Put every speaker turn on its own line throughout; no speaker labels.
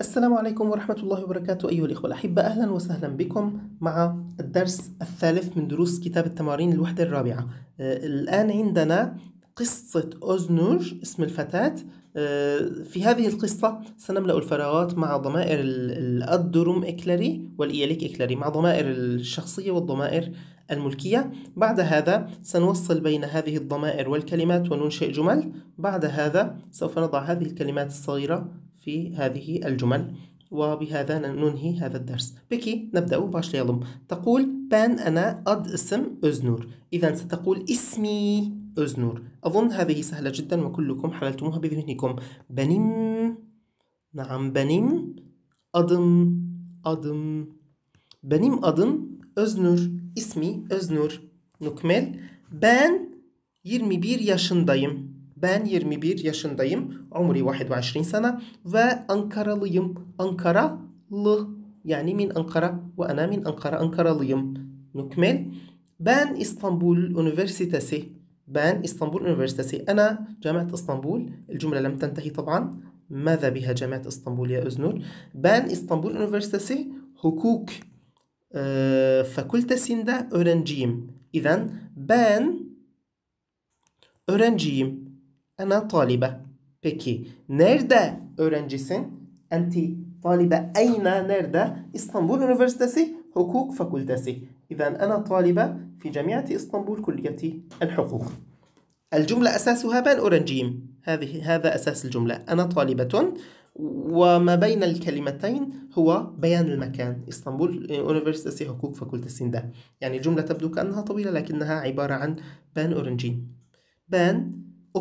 السلام عليكم ورحمة الله وبركاته أيها الإخوة الأحبة أهلا وسهلا بكم مع الدرس الثالث من دروس كتاب التمارين الوحدة الرابعة آه الآن عندنا قصة أوزنوج اسم الفتاة آه في هذه القصة سنملأ الفراغات مع ضمائر الأدروم إكلاري والإياليك إكلاري مع ضمائر الشخصية والضمائر الملكية بعد هذا سنوصل بين هذه الضمائر والكلمات وننشئ جمل بعد هذا سوف نضع هذه الكلمات الصغيرة في هذه الجمل وبهذا ننهي هذا الدرس بكي نبدأ باش باشليالوم تقول بان أنا أد اسم أزنور إذا ستقول اسمي أزنور أظن هذه سهلة جدا وكلكم حللتموها بذهنكم بنم نعم بنم أدم أدم بنم أدم أزنور اسمي أزنور نكمل بير 21 yaşındayım. Ben 21 yaşındayım. Umri 21 sene ve Ankaralıyım. Ankaralı yani min Ankara ve ana min Ankara Ankaralıyım. Nükmel. Ben İstanbul Üniversitesi. Ben İstanbul Üniversitesi. Ana Cemaat İstanbul. Cümle lem tentehi taban. ماذا بها جامعة إسطنبول يا أزنور؟ Ben İstanbul Üniversitesi hukuk e, fakültesinde öğrenciyim. إذا بان öğrenciyim. أنا طالبة Peki nerede öğrencisin? Enti طالبة أين nerede? İstanbul Üniversitesi Hukuk Fakültesi. إذا أنا طالبة في جامعة إسطنبول كلية الحقوق. الجملة أساسها بان أورنجيم هذه هذا أساس الجملة أنا طالبة وما بين الكلمتين هو بيان المكان اسطنبول يونيفرسيتي حقوق فاكولتسين يعني الجملة تبدو كأنها طويلة لكنها عبارة عن بان أورنجيم بان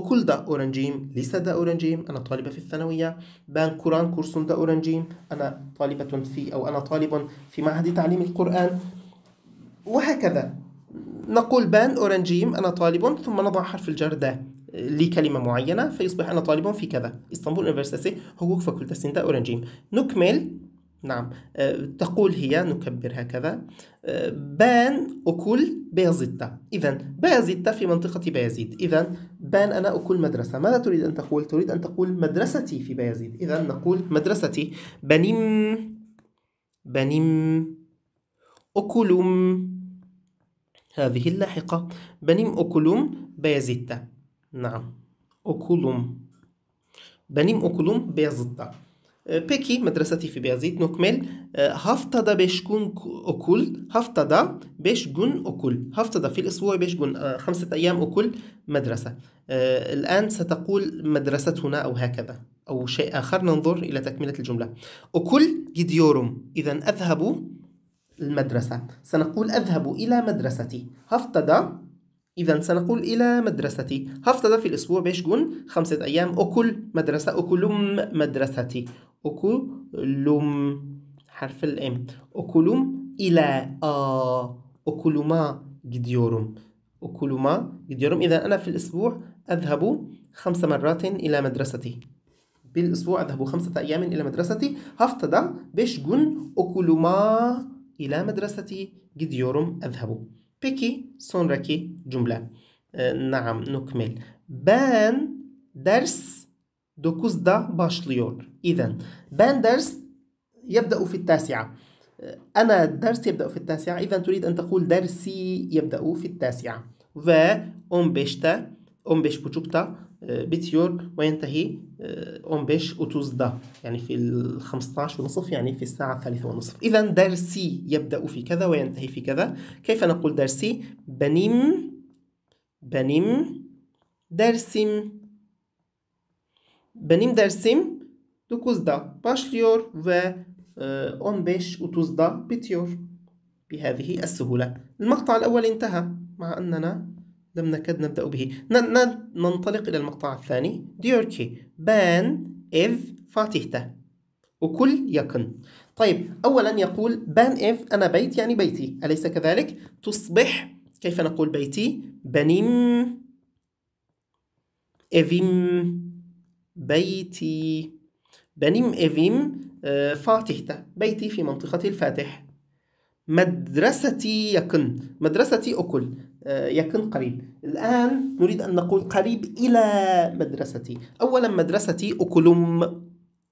أورنجيم öğrenciyim, دا öğrenciyim, ana talibe fi الثانوية. Ben Kur'an kursunda öğrenciyim. Ana talibetun fi أو أنا طالب في معهد تعليم القرآن. وهكذا. نقول بان أورنجيم أنا طالب ثم نضع حرف الجر ده لكلمة معينة فيصبح أنا طالب في كذا اسطنبول إنفرساسي حقوق فاكولتا دا أورنجيم نكمل نعم أه، تقول هي نكبر هكذا أه، بان أكل بيازيتا إذا بيازيتا في منطقة بيزيد إذا بان أنا أكل مدرسة ماذا تريد أن تقول؟ تريد أن تقول مدرستي في بيازيد إذا نقول مدرستي بنيم بنيم أكلم هذه اللاحقة بنيم أكلم بيازيتا نعم أكلم بنيم أكلم بيازيتا بيكي مدرستي في بيازيت نكمل هفتضى بشكون أكل باش بشكون أكل هفتضى في الأسبوع بشكون خمسة أيام أكل مدرسة الآن ستقول مدرستنا أو هكذا أو شيء آخر ننظر إلى تكملة الجملة أكل جديورم إذا أذهب المدرسة سنقول أذهب إلى مدرستي هفتضى إذا سنقول إلى مدرستي هفتضى في الأسبوع جون خمسة أيام أكل مدرسة أكل مدرستي أوكولوم حرف الام أوكولوم إلى آه أوكولوما جديورم أوكولوما جديورم إذا أنا في الأسبوع أذهب خمس مرات إلى مدرستي بالأسبوع أذهب خمسة أيام إلى مدرستي هفتدا بيش جن أوكولوما إلى مدرستي جديورم أذهب بكي sonraki جملة آه نعم نكمل بان درس 9'da başlıyor. إذن ben درس يبدأ في التاسعة. أنا الدرس يبدأ في التاسعة. إذا تريد أن تقول درسي يبدأ في التاسعة. و أمبشتا أمبش بوشوكتا بتيور وينتهي أمبش أوتوزدا يعني في ال 15 ونصف يعني في الساعة الثالثة ونصف إذا درسي يبدأ في كذا وينتهي في كذا كيف نقول درسي بنيم بنيم درسم benim dersim 9'da başlıyor ve 15.30'da بتيور بهذه السهولة المقطع الأول انتهى مع أننا لم نكد نبدأ به ننطلق إلى المقطع الثاني diyor ki ben ev fatihte وكل يقن طيب أولا يقول بان إف أنا بيت يعني بيتي أليس كذلك تصبح كيف نقول بيتي بنيم إفيم بيتي بنيم إفيم آه، فاتحة بيتي في منطقة الفاتح مدرستي يكن مدرستي أكل آه، يكن قريب الآن نريد أن نقول قريب إلى مدرستي أولا مدرستي أكلم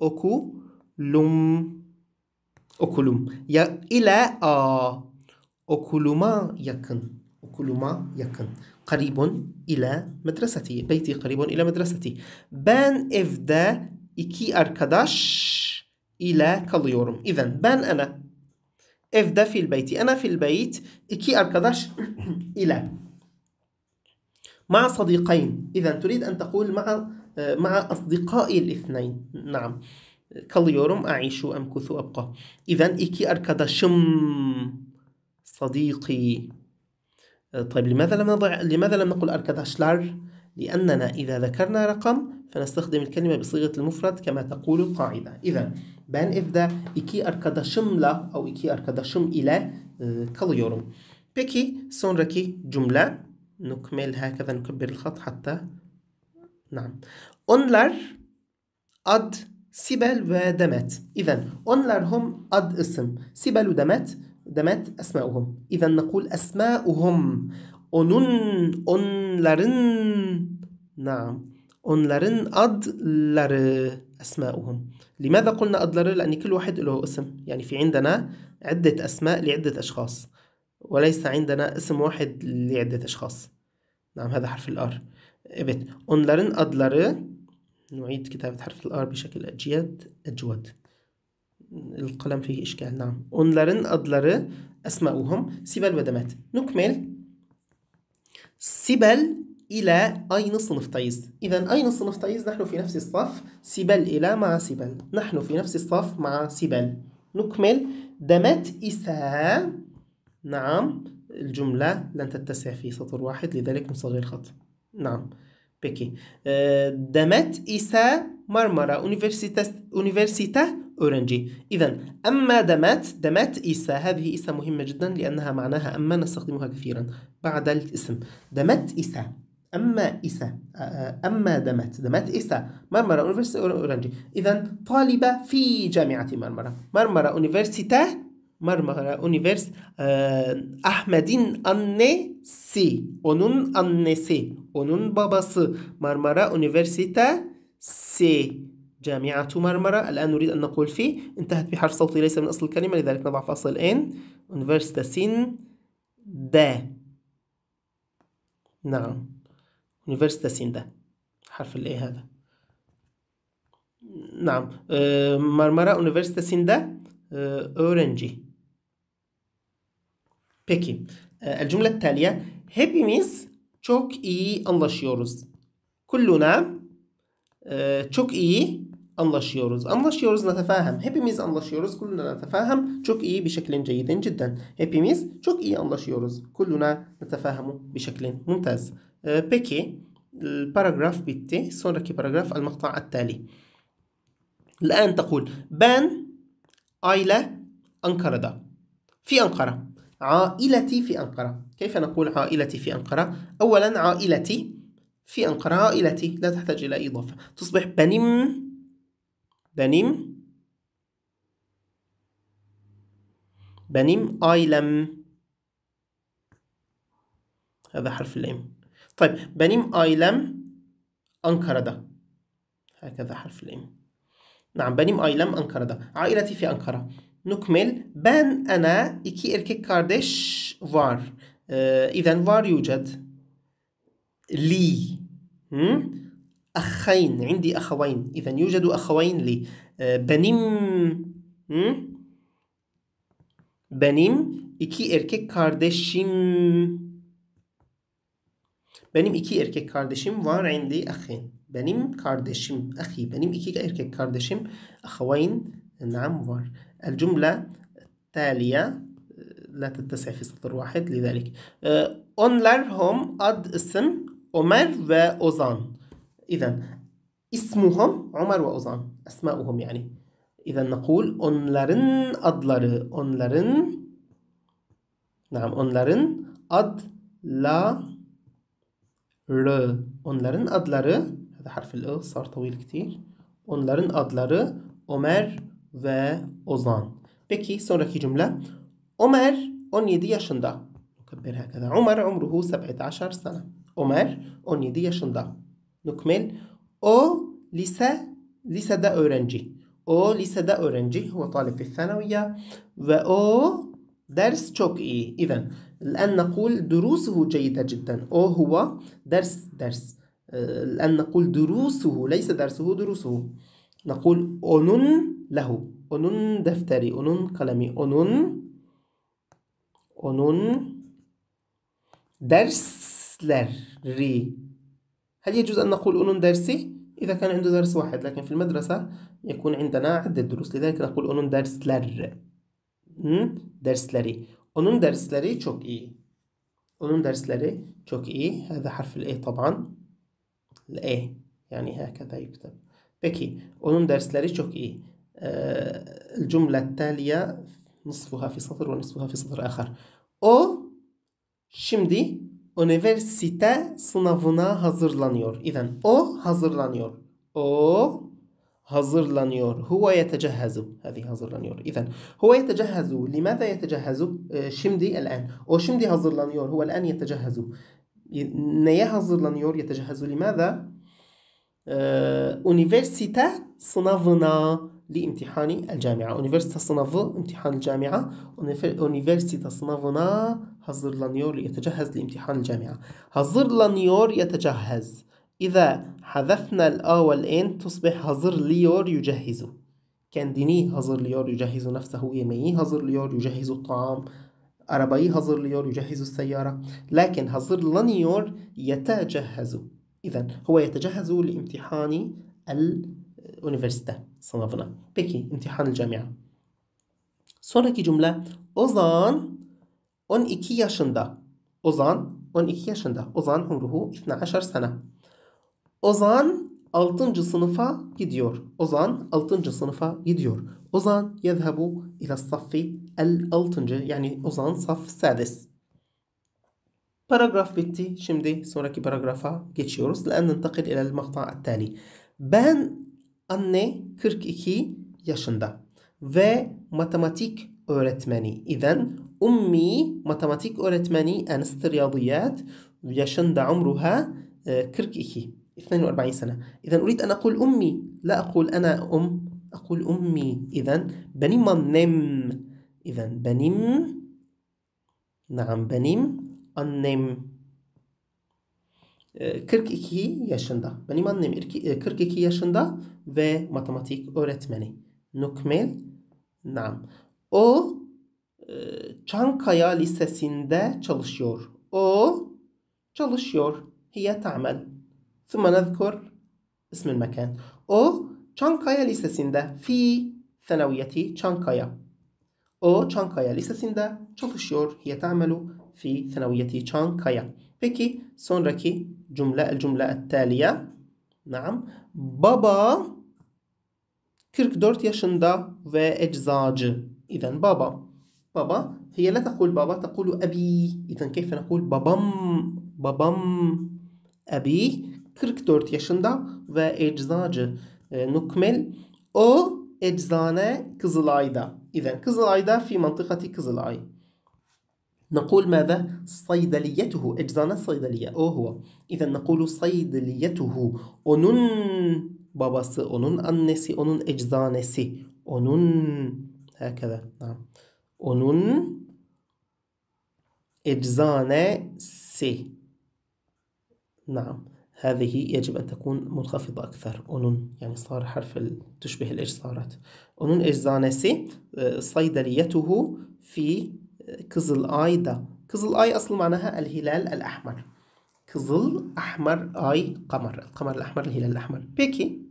أكلم أكلم إلى آ أكلما يكن ما يكن قريب إلى مدرستي بيتي قريب إلى مدرستي بان إفدا إكي أركداش إلى كاليورم إذن بان أنا إفدا في البيت أنا في البيت إكي أركداش إلى مع صديقين إذا تريد أن تقول مع مع أصدقائي الاثنين نعم كاليورم أعيش أمكث أبقى إذا إكي arkadaşım صديقي طيب لماذا لم نضع لماذا لم نقل أركتاشلار؟ لأننا إذا ذكرنا رقم فنستخدم الكلمة بصيغة المفرد كما تقول القاعدة. إذا بان إذا إكي أركتاشم لا أو إكي أركتاشم إلى آه، كاليورم. بكي سونركي جملة نكمل هكذا نكبر الخط حتى نعم. أونلار أد سبل ودمت. إذا أونلار هم أد اسم سبل ودمت دمات أسماؤهم إذا نقول أسماؤهم أن لرن نعم أد أدلر أسماؤهم لماذا قلنا أدلر لأن كل واحد له اسم يعني في عندنا عدة أسماء لعدة أشخاص وليس عندنا اسم واحد لعدة أشخاص نعم هذا حرف الآر إبت أد أدلر نعيد كتابة حرف الآر بشكل أجيد أجود القلم فيه إشكال نعم أونلارن أدلر أسماؤهم سبل ودمات نكمل سبل إلى أين تايز إذا أين تايز نحن في نفس الصف سبل إلى مع سبل نحن في نفس الصف مع سبل نكمل دمت إساء نعم الجملة لن تتسع في سطر واحد لذلك نصغر الخط نعم بكي آه، دمت إساء مرمرة أونيفرسيتا أورنجي إذا أما دمات دمات إيسا هذه إيسا مهمة جدا لأنها معناها أما نستخدمها كثيرا بعد الاسم دمات إيسا أما إيسا آه، أما دمات دمات إيسا مرمرة أونيفرسيتي أورنجي إذا طالبة في جامعة مرمرة مرمرة أونيفرسيتا مرمرة أونيفرس آه، أحمدين أني سي أونون أني سي أونون باباسي مرمرة أونيفرسيتا سي جامعة مرمرة الآن نريد أن نقول في انتهت بحرف صوتي ليس من أصل الكلمة لذلك نضع فاصل إن university سين دا نعم university سين دا حرف الإيه هذا نعم آه، مرمرة university سين دا آه، أورنجي بكي آه، الجملة التالية hepimiz çok iyi anlaşıyoruz. كلنا çok iyi anlaşıyoruz. Anlaşıyoruz netefaham. Hepimiz anlaşıyoruz. Kulluna netefaham. Çok iyi bir şeklin ceyidin cidden. Hepimiz çok iyi anlaşıyoruz. Kulluna netefahamu bir şeklin muntaz. peki paragraf bitti. Sonraki paragraf el makta attali. الآن تقول ben aile Ankara'da. في أنقرة عائلتي في أنقرة كيف نقول عائلتي في أنقرة أولا عائلتي في أنقرة عائلتي لا تحتاج إلى إضافة تصبح بنم Benim benim ailem هذا حرف الإم طيب benim ailem Ankara'da هكذا حرف الإم نعم benim ailem Ankara'da aileti fi Ankara nukmil ben ana iki erkek kardeş var ee, var yüced li hmm? أخين عندي أخوين إذا يوجد أخوين لي آه، بنيم بنيم إكي إركي كارديشيم بنيم إكي إركي كارديشيم وار عندي أخين بنيم كارديشيم أخي بنيم إكي إركي كارديشيم أخوين نعم وار الجملة التالية آه، لا تتسع في سطر واحد لذلك آه، أونلر هم أد اسم عمر و أوزان إذا اسمهم عمر وأوزان أسماؤهم يعني إذا نقول onların adları onların نعم onların adları onların adları هذا حرف ال صار طويل كتير onların adları Ömer ve Ozan Peki sonraki cümle Ömer 17 yaşında نكبر هكذا عمر عمره 17 سنة Ömer 17 yaşında نكمل لسا دا اورنجي او لسا دا اورنجي هو طالب في الثانوية. و او درس تشوك اي إذا الآن نقول دروسه جيدة جدا. او هو درس درس. الآن نقول دروسه ليس درسه دروسه. نقول اونون له. اونون دفتري. اونون قلمي. اونون اونون درس لري هل يجوز أن نقول أنون درسي؟ إذا كان عنده درس واحد لكن في المدرسة يكون عندنا عدة دروس لذلك نقول أنون درس لري أنون لري çok iyi أنون لري çok iyi هذا حرف الإيه طبعا الإيه يعني هكذا يكتب بكي أنون درس لري çok iyi. آه، الجملة التالية نصفها في سطر ونصفها في سطر آخر. O şimdi üniversite sınavına hazırlanıyor. İzen o hazırlanıyor. O hazırlanıyor. Huwa yetecehezu. Hadi hazırlanıyor. İzen huwa yetecehezu. Limaza yetecehezu? Ee, şimdi el O şimdi hazırlanıyor. Huwa el-an Neye hazırlanıyor? Yetecehezu limaza? Ee, üniversite sınavına لامتحان الجامعة üniversite sınavı امتحان الجامعة üniversite sınavına لانيور يتجهز لامتحان الجامعة لانيور يتجهز إذا حذفنا الآ والإن تصبح ليور يجهز kendini ليور يجهز نفسه yemeği ليور يجهز الطعام arabayı ليور يجهز السيارة لكن لانيور يتجهز إذا هو يتجهز لامتحان الأونيفرسيتي sınıfına. Peki imtihan camia. Sonraki cümle Ozan 12 yaşında. Ozan 12 yaşında. Ozan umruhu 12 sene. Ozan 6. sınıfa gidiyor. Ozan 6. sınıfa gidiyor. Ozan yezhebu ila saffi el 6. yani Ozan saf sadis. Paragraf bitti. Şimdi sonraki paragrafa geçiyoruz. لأن ننتقل إلى المقطع التالي. Ben Anne 42 yaşında ve matematik öğretmeni. İzen ummi matematik öğretmeni enst yazıyat yaşında umruha 42 42 سنة إذا أريد أن أقول أمي لا أقول أنا أم أقول أمي إذا بنم النم إذا بنم نعم بنم النم 42 ee, yaşında. Benim annem 42 e, yaşında ve matematik öğretmeni. Nukmel Nam. O e, Çankaya Lisesi'nde çalışıyor. O çalışıyor. Hiye ta'mel. Thumma nezkur ismil mekan. O Çankaya Lisesi'nde. Fi senaviyeti Çankaya. O Çankaya Lisesi'nde çalışıyor. Hiye ta'melu fi senaviyeti Çankaya. بيكي سونراكي جملة الجملة التالية نعم بابا كيرك دورت ياشندا وإجزاج إذا بابا بابا هي لا تقول بابا تقول أبي إذا كيف نقول بابام بابام أبي كيرك دورت ياشندا وإجزاج آه، نكمل أو اجزانا كزلايدا إذا كزلايدا في منطقة كزلاي نقول ماذا؟ صيدليته أجزانا صيدلية أو هو إذا نقول صيدليته اونون babası, اونون انسي اونون اجزانسي اونون هكذا نعم اونون اجزانسي نعم هذه يجب أن تكون منخفضة أكثر اونون يعني صار حرف تشبه الاجزارات اونون إجزانسي آه، صيدليته في كزل اي ده كزل اي اصل معناها الهلال الأحمر. كزل أحمر, اي قمر. القمر الأحمر, الهلال الأحمر. بيكي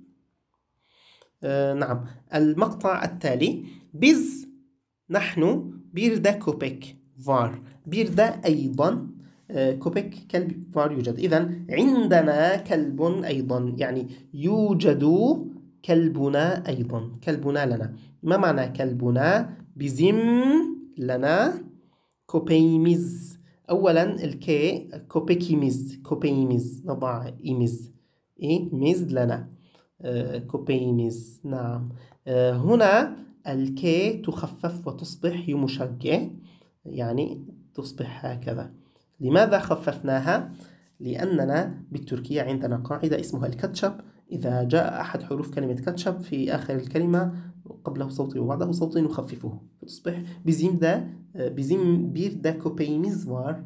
آه نعم. المقطع التالي. بيز نحن, بيردا كوبيك فار بيردا أيضا آه، كوبيك كلب فار يوجد إذا عندنا كلب أيضا يعني يوجد كلبنا أيضا كلبنا لنا ما معنى كلبنا بزم لنا كوبيميز أولا الكي كوبيكيميز كوبيميز نضع إيميز إيه ميز لنا آه كوبيميز نعم آه هنا الكي تخفف وتصبح يمشجع يعني تصبح هكذا لماذا خففناها؟ لأننا بالتركية عندنا قاعدة اسمها الكاتشب إذا جاء أحد حروف كلمة كاتشب في آخر الكلمة قبله صوتي وبعده صوتي نخففه فتصبح بزيم ذا بزيم بير كوبي كوبيميزوار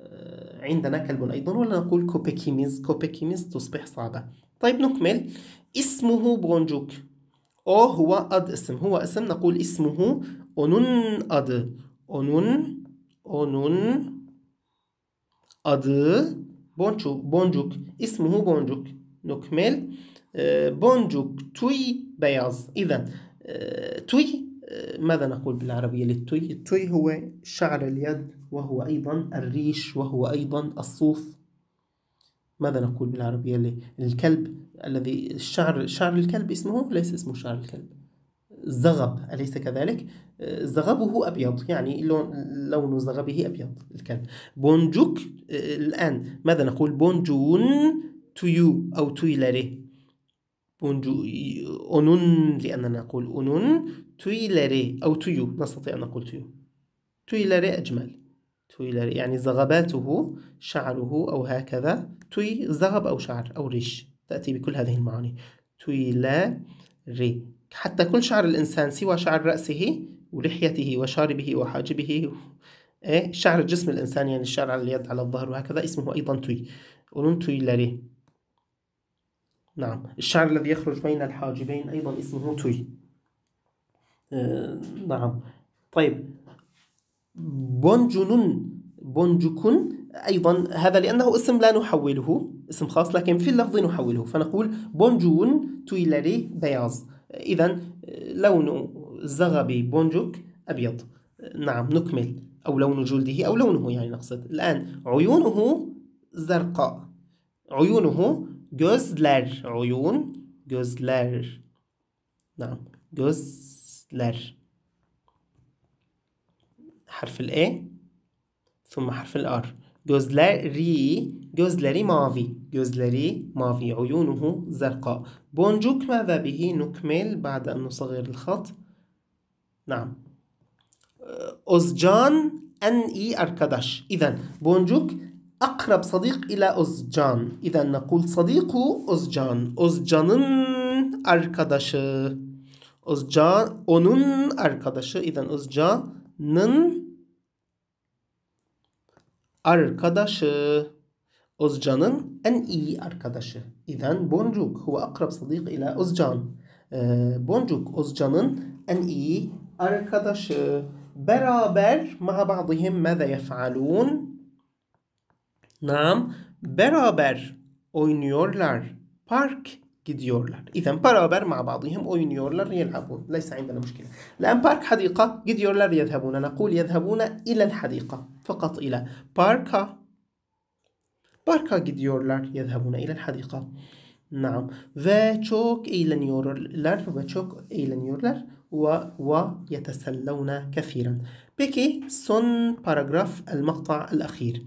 آه، عندنا كلب أيضا ولا نقول كوبيكيميز كوبيكيميز تصبح صعبة طيب نكمل اسمه بونجوك أو هو أد اسم هو اسم نقول اسمه أونون أد أونون أونون أد بونجو بونجوك اسمه بونجوك نكمل آه، بونجوك توي بياز إذا توي آه، ماذا نقول بالعربية للتوي؟ التوي هو شعر اليد وهو أيضا الريش وهو أيضا الصوف ماذا نقول بالعربية للكلب الذي الشعر شعر الكلب اسمه ليس اسمه شعر الكلب الزغب أليس كذلك؟ آه، زغبه أبيض يعني لون لون زغبه أبيض الكلب بونجوك آه، الآن ماذا نقول بونجون تويو أو تويلاري بونجو أونون لأننا نقول أونون تويلاري أو تويو نستطيع أن نقول تويو تويلاري أجمل تويلاري يعني زغباته شعره أو هكذا توي زغب أو شعر أو ريش تأتي بكل هذه المعاني تويلاري حتى كل شعر الإنسان سوى شعر رأسه ولحيته وشاربه وحاجبه إيه، شعر جسم الإنسان يعني الشعر على اليد على الظهر وهكذا اسمه أيضا توي أونون تويلاري نعم. نعم الشعر الذي يخرج بين الحاجبين أيضا اسمه توي آه نعم طيب بونجونون بونجوكون أيضا هذا لأنه اسم لا نحوله اسم خاص لكن في اللفظ نحوله فنقول بونجون تويلاري بياض إذا لون زغبي بونجوك أبيض آه، نعم نكمل أو لون جلده أو لونه يعني نقصد الآن عيونه زرقاء عيونه Gözler عيون Gözler. نعم gözler حرف ال A ثم حرف ال R gözleri gözleri mavi gözleri mavi عيونه زرقاء بونجوك ماذا به نكمل بعد أن نصغر الخط نعم أوزجان أن إي أركاداش إذا بونجوك Akrab sadik ile Özcan. İden nekul sadiku Özcan. Özcan'ın arkadaşı. Özcan onun arkadaşı. İden Özcan'ın arkadaşı. Özcan'ın en iyi arkadaşı. İden boncuk. Huve akrab sadik ile Özcan. Ee, boncuk Özcan'ın en iyi arkadaşı. Beraber ma'a ba'dihim mâze yef'alûn. نعم برابر اوينيورلر بارك جيديورلر إذا برابر مع بعضهم اوينيورلر يلعبون ليس عندنا مشكلة الان بارك حديقة جيديورلر يذهبون نقول يذهبون إلى الحديقة فقط إلى باركا باركا جيديورلر يذهبون إلى الحديقة نعم وچوك ايلنيورلر وچوك ايلنيورلر و و يتسلون كثيرا بكي سون باراجراف المقطع الأخير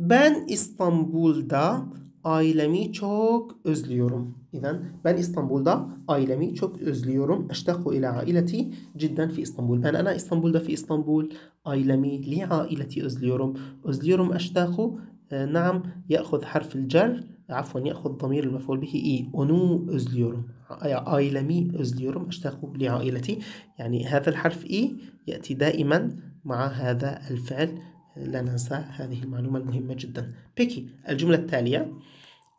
Ben İstanbul'da ailemi çok özlüyorum. إذا ben İstanbul'da ailemi çok özlüyorum. أشتاق إلى عائلتي جدا في إسطنبول. Ben أنا إسطنبول'da في إسطنبول ailemi لعائلتي özlüyorum. özlüyorum أشتاق نعم يأخذ حرف الجر عفوا يأخذ ضمير المفعول به إي أنو özlüyorum. ailemi özlüyorum. أشتاق لعائلتي. يعني هذا الحرف إي يأتي دائما مع هذا الفعل لا ننسى هذه المعلومة المهمة جدا بيكي الجملة التالية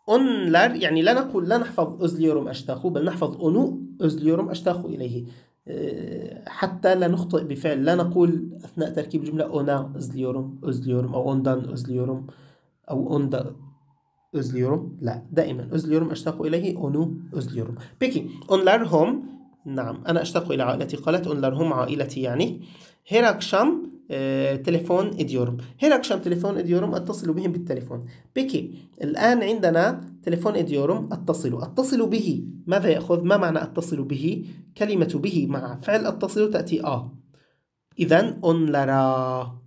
أونلار يعني لا نقول لا نحفظ أزليورم أشتاخو بل نحفظ أونو أزليورم أشتاخو إليه آه، حتى لا نخطئ بفعل لا نقول أثناء تركيب الجملة أونا أزليورم أزليورم أو أوندان أزليورم أو أوندا أزليورم لا دائما أزليورم أشتاخو إليه أونو أزليورم بيكي أونلار هم نعم أنا أشتاق إلى عائلتي قالت أونلار هم عائلتي يعني هيراكشام آه، تليفون إديورم هنا عشان تليفون إديورم أتصل بهم بالتليفون بكي الآن عندنا تليفون إديورم أتصل أتصل به ماذا يأخذ ما معنى أتصل به كلمة به مع فعل أتصل تأتي آ إذا لرا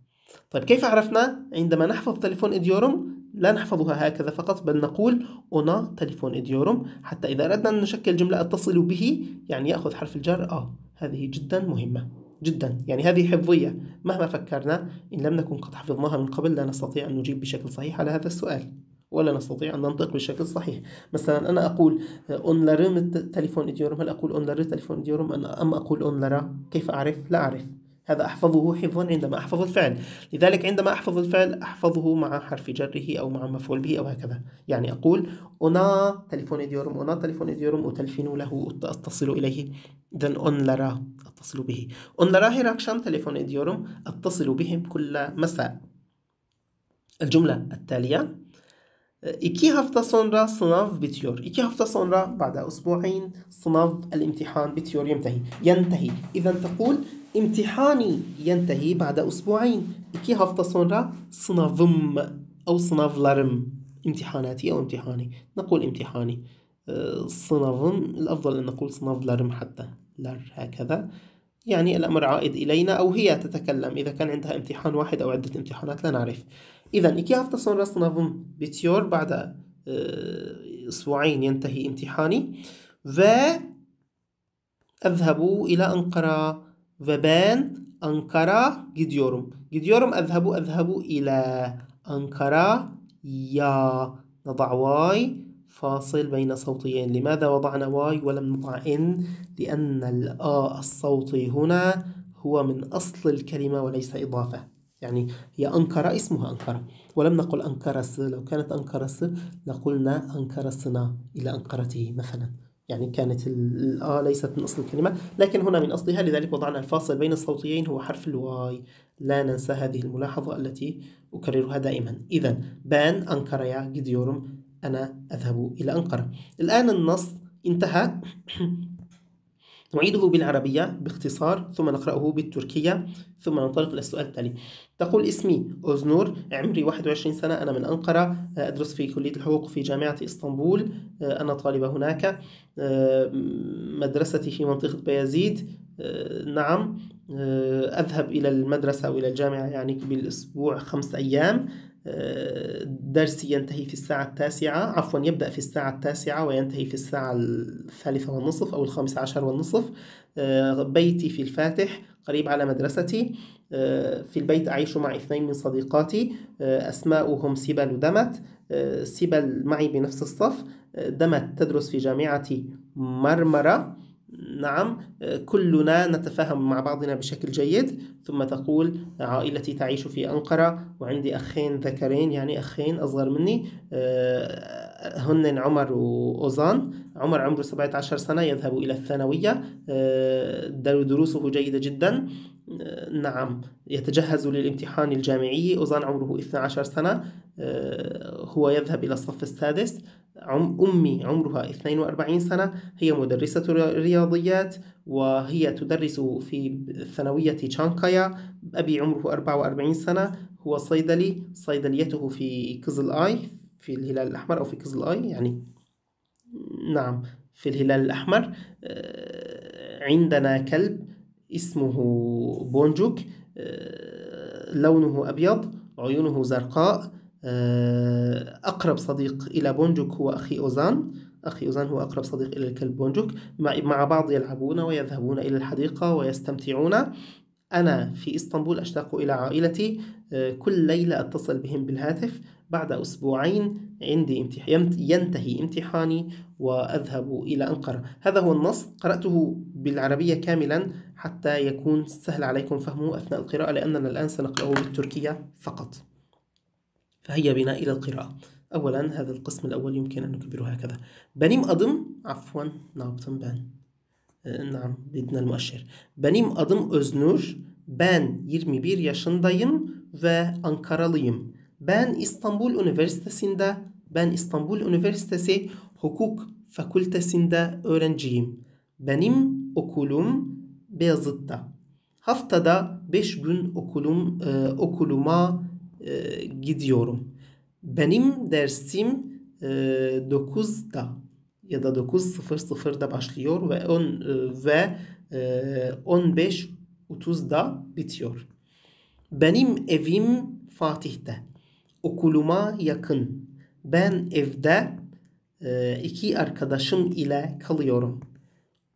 طيب كيف عرفنا عندما نحفظ تليفون إديورم لا نحفظها هكذا فقط بل نقول أنا تليفون إديورم حتى إذا أردنا أن نشكل جملة أتصل به يعني يأخذ حرف الجر آ هذه جدا مهمة جدا يعني هذه حفظية مهما فكرنا إن لم نكن قد حفظناها من قبل لا نستطيع أن نجيب بشكل صحيح على هذا السؤال ولا نستطيع أن ننطق بشكل صحيح مثلا أنا أقول آه، أون لارم التليفون إديورم هل أقول أون لاري التليفون إديورم أم أقول أون لارا كيف أعرف لا أعرف هذا أحفظه حفظا عندما أحفظ الفعل لذلك عندما أحفظ الفعل أحفظه مع حرف جره أو مع مفعول به أو هكذا يعني أقول أنا تليفون ديورم أنا تليفون ديورم أتلفن له أتصل إليه then أن لرا أتصل به أن لرا هراكشان تليفون ديورم أتصل بهم كل مساء الجملة التالية 2 hafta sonra sınav bitiyor. 2 hafta sonra بعد أسبوعين sınav الامتحان bitiyor ينتهي ينتهي إذا تقول امتحاني ينتهي بعد أسبوعين 2 hafta sonra sınavım أو sınavlarım امتحاناتي أو امتحاني نقول امتحاني صنفم الأفضل أن نقول sınavlarım لرم حتى لر هكذا يعني الأمر عائد إلينا أو هي تتكلم إذا كان عندها امتحان واحد أو عدة امتحانات لا نعرف إذا iki هفتا sonra sınavım بتيور بعد آه، أسبوعين ينتهي امتحاني و أذهب إلى أنقرة ve ben Ankara جديورم أذهب أذهب إلى أنقرة يا نضع واي فاصل بين صوتيين لماذا وضعنا واي ولم نضع إن لأن الآ الصوتي هنا هو من أصل الكلمة وليس إضافة يعني هي أنقرة اسمها أنكرة ولم نقل س لو كانت س لقلنا صنا إلى أنكرته مثلا يعني كانت الآ ليست من أصل الكلمة لكن هنا من أصلها لذلك وضعنا الفاصل بين الصوتيين هو حرف الواي لا ننسى هذه الملاحظة التي أكررها دائما إذا بان يا جديورم أنا أذهب إلى أنقرة الآن النص انتهى نعيده بالعربية باختصار ثم نقرأه بالتركية ثم ننطلق إلى السؤال التالي تقول اسمي أوزنور عمري 21 سنة أنا من أنقرة آه، أدرس في كلية الحقوق في جامعة إسطنبول آه، أنا طالبة هناك آه، مدرستي في منطقة بيازيد نعم أذهب إلى المدرسة وإلى الجامعة يعني بالأسبوع خمس أيام آه، درسي ينتهي في الساعة التاسعة عفوا يبدأ في الساعة التاسعة وينتهي في الساعة الثالثة والنصف أو الخامسة عشر والنصف آه، بيتي في الفاتح قريب على مدرستي آه، في البيت أعيش مع اثنين من صديقاتي أسماؤهم سبل ودمت سبل معي بنفس الصف دمت تدرس في جامعة مرمرة نعم كلنا نتفاهم مع بعضنا بشكل جيد ثم تقول عائلتي تعيش في أنقرة وعندي أخين ذكرين يعني أخين أصغر مني آه، هن عمر وأوزان عمر عمره 17 سنة يذهب إلى الثانوية آه، دروسه جيدة جدا آه، نعم يتجهز للامتحان الجامعي أوزان عمره 12 سنة هو يذهب إلى الصف السادس أمي عمرها 42 سنة هي مدرسة رياضيات وهي تدرس في ثانوية تشانكايا أبي عمره 44 سنة هو صيدلي صيدليته في قزل آي في الهلال الأحمر أو في قزل آي يعني نعم في الهلال الأحمر آه، عندنا كلب اسمه بونجوك آه، لونه أبيض عيونه زرقاء آه، أقرب صديق إلى بونجوك هو أخي أوزان أخي أوزان هو أقرب صديق إلى الكلب بونجوك مع بعض يلعبون ويذهبون إلى الحديقة ويستمتعون أنا في إسطنبول أشتاق إلى عائلتي آه، كل ليلة أتصل بهم بالهاتف بعد أسبوعين عندي امتح... ينتهي امتحاني وأذهب إلى أنقرة هذا هو النص قرأته بالعربية كاملا حتى يكون سهل عليكم فهمه أثناء القراءة لأننا الآن سنقرأه بالتركية فقط فهيا بنا إلى القراءة أولا هذا القسم الأول يمكن أن نكبره هكذا benim adım عفوا ne yaptım ben نعم بدنا المؤشر benim adım Öznur ben 21 yaşındayım ve Ankaralıyım ben İstanbul Üniversitesi'nde ben İstanbul Üniversitesi Hukuk Fakültesinde öğrenciyim. Benim okulum Beyazıt'ta. Haftada 5 gün okulum e, okuluma e, gidiyorum. Benim dersim e, 9'da ya da 9.00'da başlıyor ve 10 e, ve e, 15.30'da bitiyor. Benim evim Fatih'te. Okuluma yakın. Ben evde e, iki arkadaşım ile kalıyorum.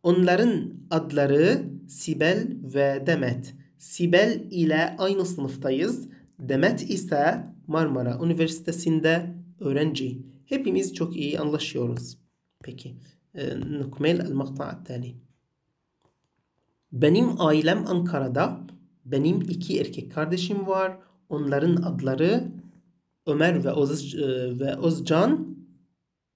Onların adları Sibel ve Demet. Sibel ile aynı sınıftayız. Demet ise Marmara Üniversitesi'nde öğrenci. Hepimiz çok iyi anlaşıyoruz. Peki. E, Nukmel el makta'a Benim ailem Ankara'da. Benim iki erkek kardeşim var. Onların adları Ömer ve Oz e, ve Ozcan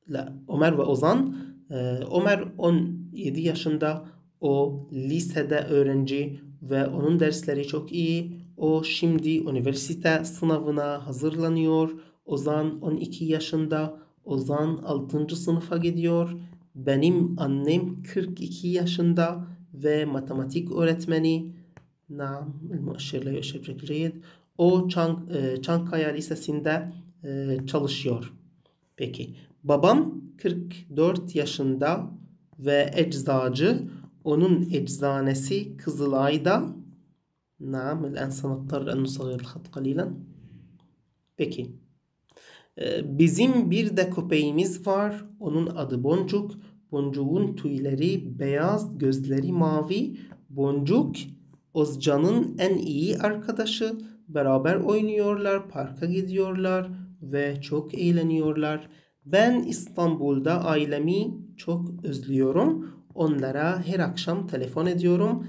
la, Ömer ve Ozan e, Ömer 17 yaşında o lisede öğrenci ve onun dersleri çok iyi. O şimdi üniversite sınavına hazırlanıyor. Ozan 12 yaşında. Ozan 6. sınıfa gidiyor. Benim annem 42 yaşında ve matematik öğretmeni. Nam, müeşşirle yaşayacak O Çank, e, Çankaya Lisesi'nde e, çalışıyor. Peki. Babam 44 yaşında ve eczacı. Onun eczanesi Kızılay'da نعم الآن سنضطر أن نصغر الخط قليلا Peki. E, bizim bir de köpeğimiz var. Onun adı Boncuk. Boncuğun tüyleri beyaz, gözleri mavi. Boncuk Ozcan'ın en iyi arkadaşı. Beraber oynuyorlar, parka gidiyorlar ve çok eğleniyorlar. Ben İstanbul'da ailemi çok özlüyorum. Onlara her akşam telefon ediyorum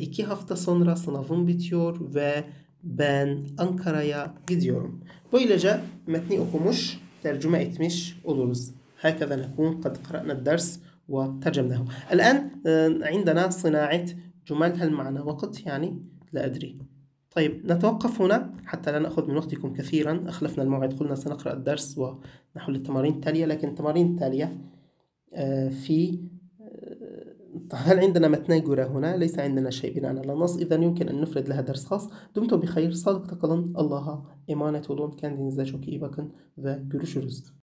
iki hafta sonra sınavım bitiyor ve ben Ankara'ya gidiyorum. Böylece metni okumuş, tercüme etmiş oluruz. هكذا نكون قد قرأنا الدرس وترجمناه الآن آه، عندنا صناعة جمل هل معنا وقت يعني لا أدري طيب نتوقف هنا حتى لا نأخذ من وقتكم كثيرا أخلفنا الموعد قلنا سنقرأ الدرس ونحل التمارين التالية لكن التمارين التالية آه، في هل عندنا متناجرة هنا؟ ليس عندنا شيء بناء على النص إذا يمكن أن نفرد لها درس خاص دمتم بخير صادق تقلن الله إمانة ولون كان دينزاجوكي بكن ذا جرشرز